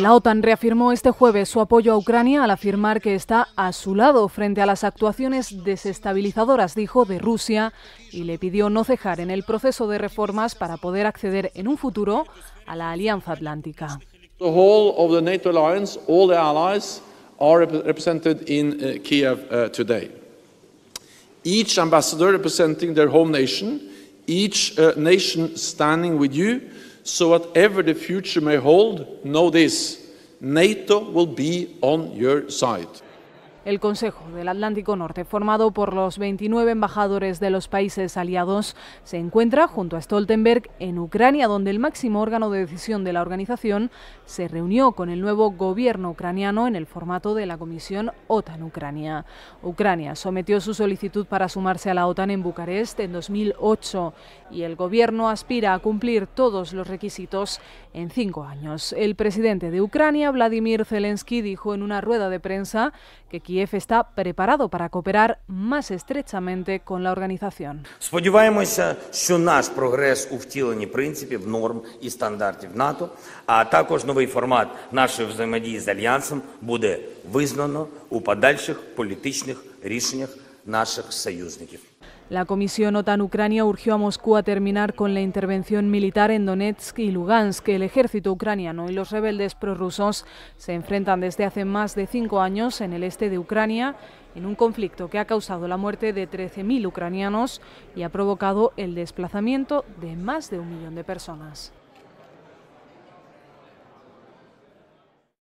La OTAN reafirmó este jueves su apoyo a Ucrania al afirmar que está a su lado frente a las actuaciones desestabilizadoras, dijo, de Rusia y le pidió no cejar en el proceso de reformas para poder acceder en un futuro a la Alianza Atlántica. Each ambassador representing their home nation, each uh, nation standing with you. So whatever the future may hold, know this, NATO will be on your side. El Consejo del Atlántico Norte, formado por los 29 embajadores de los países aliados, se encuentra junto a Stoltenberg en Ucrania, donde el máximo órgano de decisión de la organización se reunió con el nuevo gobierno ucraniano en el formato de la Comisión OTAN-Ucrania. Ucrania sometió su solicitud para sumarse a la OTAN en Bucarest en 2008 y el gobierno aspira a cumplir todos los requisitos en cinco años. El presidente de Ucrania, Vladimir Zelensky, dijo en una rueda de prensa que Kiev está preparado para cooperar más estrechamente con la organización. Сподіваємося, що наш прогрес у втіленні принципів, норм і стандартів НАТО, а також новий формат нашої взаємодії з альянсом буде визнано у подальших політичних рішеннях наших союзників. La Comisión OTAN-Ucrania urgió a Moscú a terminar con la intervención militar en Donetsk y Lugansk. El ejército ucraniano y los rebeldes prorrusos se enfrentan desde hace más de cinco años en el este de Ucrania en un conflicto que ha causado la muerte de 13.000 ucranianos y ha provocado el desplazamiento de más de un millón de personas.